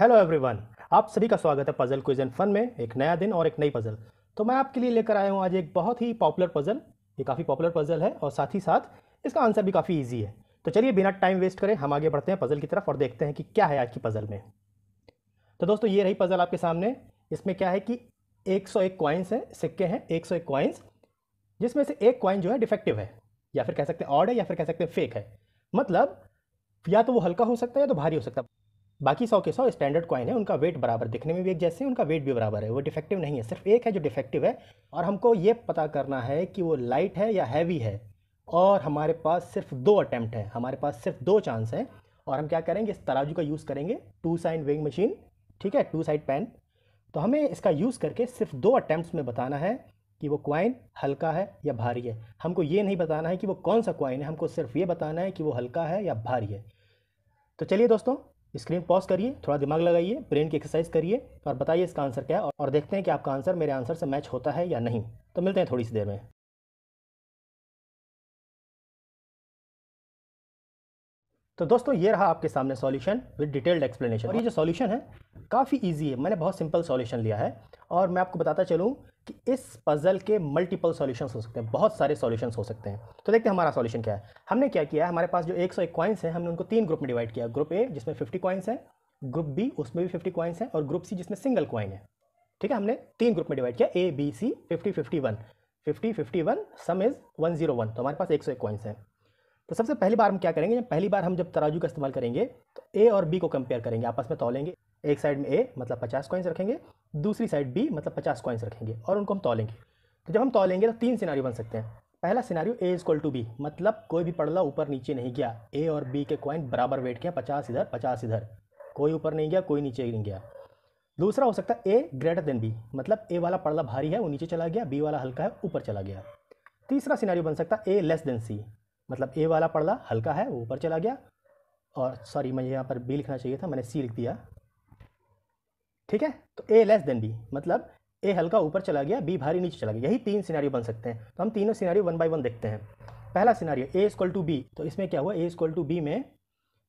hello everyone आप सभी का स्वागत है पजल क्विज एंड फन में एक नया दिन और एक नई पजल तो मैं आपके लिए लेकर आया हूँ आज एक बहुत ही पॉपुलर पजल ये काफ़ी पॉपुलर पजल है और साथ ही साथ इसका आंसर भी काफ़ी ईजी है तो चलिए बिना टाइम वेस्ट करें हम आगे बढ़ते हैं पजल की तरफ और देखते हैं कि क्या है आज की पजल में तो दोस्तों ये रही पजल आपके सामने इसमें क्या है कि एक सौ एक क्वाइंस हैं सिक्के हैं एक सौ एक क्वाइंस जिसमें से एक कॉइन जो है डिफेक्टिव है या फिर कह सकते हैं ऑड है या फिर कह सकते हैं फेक है मतलब या तो वो हल्का हो सकता है या तो भारी हो सकता है बाकी सौ के सौ स्टैंडर्ड कॉइन है उनका वेट बराबर दिखने में भी एक जैसे उनका वेट भी बराबर है वो डिफेक्टिव नहीं है सिर्फ एक है जो डिफेक्टिव है और हमको ये पता करना है कि वो लाइट है या हैवी है और हमारे पास सिर्फ दो अटैम्प्ट है हमारे पास सिर्फ दो चांस हैं और हम क्या करेंगे इस तराजू का यूज़ करेंगे टू साइड वेइंग मशीन ठीक है टू साइड पेन तो हमें इसका यूज़ करके सिर्फ दो अटैम्प्ट में बताना है कि वो क्वाइन हल्का है या भारी है हमको ये नहीं बताना है कि वो कौन सा क्वाइन है हमको सिर्फ ये बताना है कि वो हल्का है या भारी है तो चलिए दोस्तों स्क्रीन पॉज करिए थोड़ा दिमाग लगाइए ब्रेन की एक्सरसाइज करिए और बताइए इसका आंसर क्या है और देखते हैं कि आपका आंसर मेरे आंसर से मैच होता है या नहीं तो मिलते हैं थोड़ी सी देर में तो दोस्तों ये रहा आपके सामने सॉल्यूशन विद डिटेल्ड एक्सप्लेनेशन और ये जो सॉल्यूशन है काफ़ी इजी है मैंने बहुत सिंपल सॉल्यूशन लिया है और मैं आपको बताता चलूँ कि इस पज़ल के मल्टीपल सॉल्यूशंस हो सकते हैं बहुत सारे सॉल्यूशंस हो सकते हैं तो देखते हैं हमारा सॉल्यूशन क्या है हमने क्या किया है हमारे पास जो एक सौ एक कॉइन्स हैं हमने उनको तीन ग्रुप में डिवाइड किया ग्रुप ए जिसमें फिफ्टी कॉइन्स हैं ग्रुप बी उसमें भी फिफ्टी कॉइन्स हैं और ग्रुप सी जिसमें सिंगल कॉइन है ठीक है हमने तीन ग्रुप में डिवाइड किया A B C fifty fifty one fifty fifty one sum is one zero one तो हमारे पास एक सौ एक कॉइन्स हैं तो सबसे पहली बार हम क्या करेंगे पहली बार हम जब तराजू का इस्तेमाल करेंगे तो ए और बी को कंपेयर करेंगे आपस में तोलेंगे एक साइड में ए मतलब पचास कॉइन्स रखेंगे दूसरी साइड बी मतलब पचास कॉइन्स रखेंगे और उनको हम तोलेंगे तो जब हम तोलेंगे तो तीन सिनारी बन सकते हैं पहला scenario A is to B मतलब कोई भी पड़ला ऊपर नीचे नहीं गया ए और बी के कॉइन बराबर वेट के हैं पचास इधर पचास इधर कोई ऊपर नहीं गया कोई नीचे नहीं गया दूसरा हो सकता है ए ग्रेटर देन बी मतलब ए वाला पड़ला भारी है वो नीचे चला गया बी वाला हल्का है ऊपर चला गया तीसरा सिनारियो बन सकता है ए लेस देन सी मतलब ए वाला पड़ला हल्का है वो ऊपर चला गया और सॉरी मुझे यहाँ पर बी लिखना चाहिए था मैंने सी लिख दिया ठीक है तो ए लेस देन बी मतलब ए हल्का ऊपर चला गया बी भारी नीचे चला गया यही तीन सिनारियो बन सकते हैं तो हम तीनों सिनारियो वन बाई वन देखते हैं पहला scenario A equal to B तो इसमें क्या हुआ ए इजक्वल टू बी में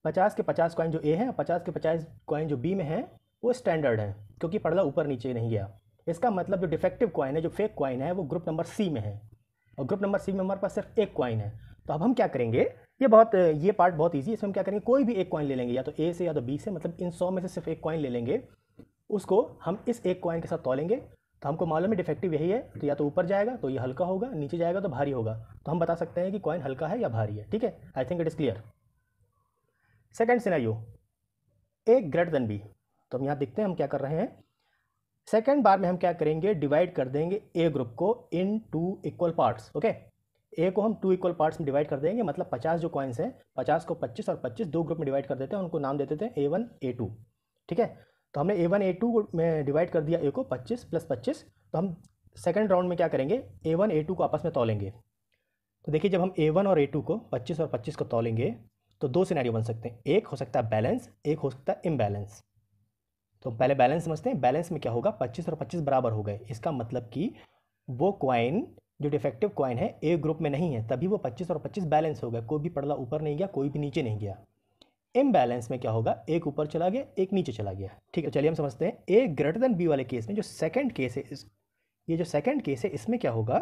पचास के पचास कॉइन जो ए हैं पचास के पचास कॉइन जो बी में हैं वो स्टैंडर्ड हैं क्योंकि पड़ला ऊपर नीचे नहीं गया इसका मतलब जो डिफेक्टिव कॉइन है जो फेक कॉइन है वो ग्रुप नंबर सी में है और ग्रुप नंबर सी में हमारे पास सिर्फ एक कॉइन है तो अब हम क्या करेंगे ये बहुत ये पार्ट बहुत ईजी है इसमें हम क्या करेंगे कोई भी एक कॉइन ले लेंगे या तो ए से या तो बी से मतलब इन सौ में से सिर्फ एक कॉइन ले लेंगे उसको हम इस एक कॉइन के साथ तोलेंगे तो हमको मालूम है डिफेक्टिव यही है तो या तो ऊपर जाएगा तो ये हल्का होगा नीचे जाएगा तो भारी होगा तो हम बता सकते हैं कि कॉइन हल्का है या भारी है ठीक है I think it is clear second scenario A greater than B तो हम यहाँ देखते हैं हम क्या कर रहे हैं सेकेंड बार में हम क्या करेंगे डिवाइड कर देंगे ए ग्रुप को in two equal parts okay A को हम टू इक्वल पार्ट्स में डिवाइड कर देंगे मतलब 50 जो कॉइन्स हैं 50 को 25 और 25 दो ग्रुप में डिवाइड कर देते हैं उनको नाम देते थे ए वन ए टू ठीक है तो हमने ए वन ए टू में डिवाइड कर दिया ए को पच्चीस प्लस पच्चीस तो हम सेकेंड राउंड में क्या करेंगे ए वन ए टू को आपस में तोलेंगे तो देखिए जब हम ए वन और ए टू को पच्चीस और पच्चीस को तोलेंगे तो दो सिनेरियो बन सकते हैं एक हो सकता है बैलेंस एक हो सकता है इम्बैलेंस तो पहले बैलेंस समझते हैं बैलेंस में क्या होगा पच्चीस और पच्चीस बराबर हो गए इसका मतलब कि वो क्वाइन जो डिफेक्टिव क्वाइन है ए ग्रुप में नहीं है तभी वो पच्चीस और पच्चीस बैलेंस हो गया कोई भी पड़ला ऊपर नहीं गया कोई भी नीचे नहीं गया इम्बैलेंस में क्या होगा एक ऊपर चला गया एक नीचे चला गया ठीक है चलिए हम समझते हैं ए ग्रेटर देन बी वाले केस में जो सेकंड केस है इस ये जो सेकंड केस है इसमें क्या होगा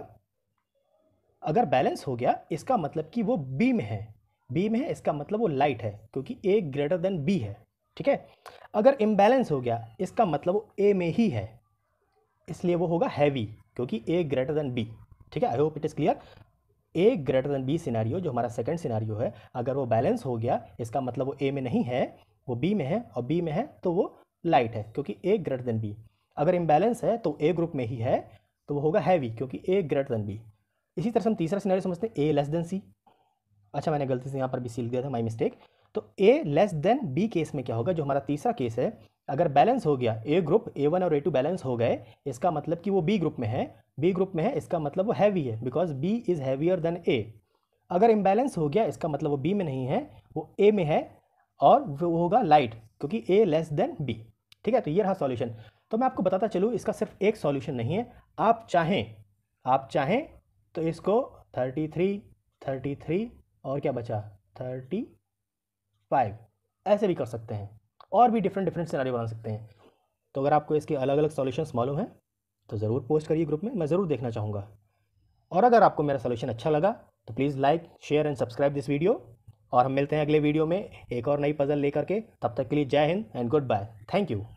अगर बैलेंस हो गया इसका मतलब कि वो बी में है बी में है इसका मतलब वो लाइट है क्योंकि ए ग्रेटर देन बी है ठीक है अगर इम्बैलेंस हो गया इसका मतलब वो ए में ही है इसलिए वो होगा हैवी क्योंकि ए ग्रेटर देन बी ठीक है I hope it is clear A greater than B scenario जो हमारा सेकंड सिनारियो है अगर वो बैलेंस हो गया इसका मतलब वो ए में नहीं है वो बी में है और बी में है तो वो लाइट है क्योंकि ए ग्रेटर देन बी अगर इम्बैलेंस है तो ए ग्रुप में ही है तो वो होगा हैवी क्योंकि ए ग्रेटर देन बी इसी तरह से हम तीसरा सिनारियो समझते हैं ए लेस देन सी अच्छा मैंने गलती से यहाँ पर भी सील दिया था माई मिस्टेक तो A less than B case में क्या होगा जो हमारा तीसरा केस है अगर बैलेंस हो गया ए ग्रुप ए वन और ए टू बैलेंस हो गए इसका मतलब कि वो बी ग्रुप में है बी ग्रुप में है इसका मतलब वो हैवी है because B is heavier than A अगर इम्बैलेंस हो गया इसका मतलब वो बी में नहीं है वो ए में है और वो होगा लाइट क्योंकि ए लेस देन बी ठीक है तो ये रहा सॉल्यूशन तो मैं आपको बताता चलूँ इसका सिर्फ एक सॉल्यूशन नहीं है आप चाहें आप चाहें तो इसको थर्टी थ्री थर्टी थ्री और क्या बचा थर्टी फाइव ऐसे भी कर सकते हैं और भी डिफरेंट डिफरेंट सिनारी बना सकते हैं तो अगर आपको इसके अलग अलग सॉल्यूशंस मालूम हैं तो ज़रूर पोस्ट करिए ग्रुप में मैं ज़रूर देखना चाहूँगा और अगर आपको मेरा सोल्यूशन अच्छा लगा तो please like share and subscribe this video और हम मिलते हैं अगले वीडियो में एक और नई पज़ल लेकर के तब तक के लिए जय हिंद and goodbye thank you